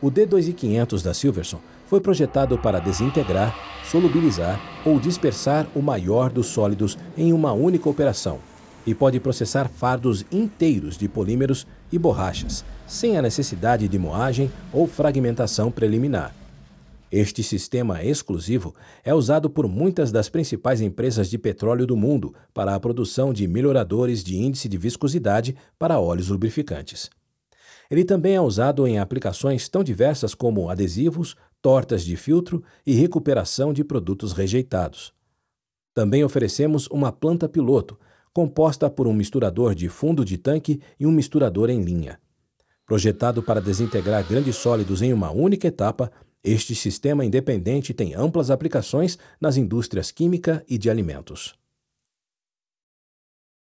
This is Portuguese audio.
O D2500 da Silverson foi projetado para desintegrar, solubilizar ou dispersar o maior dos sólidos em uma única operação e pode processar fardos inteiros de polímeros e borrachas, sem a necessidade de moagem ou fragmentação preliminar. Este sistema exclusivo é usado por muitas das principais empresas de petróleo do mundo para a produção de melhoradores de índice de viscosidade para óleos lubrificantes. Ele também é usado em aplicações tão diversas como adesivos, tortas de filtro e recuperação de produtos rejeitados. Também oferecemos uma planta piloto, composta por um misturador de fundo de tanque e um misturador em linha. Projetado para desintegrar grandes sólidos em uma única etapa, este sistema independente tem amplas aplicações nas indústrias química e de alimentos.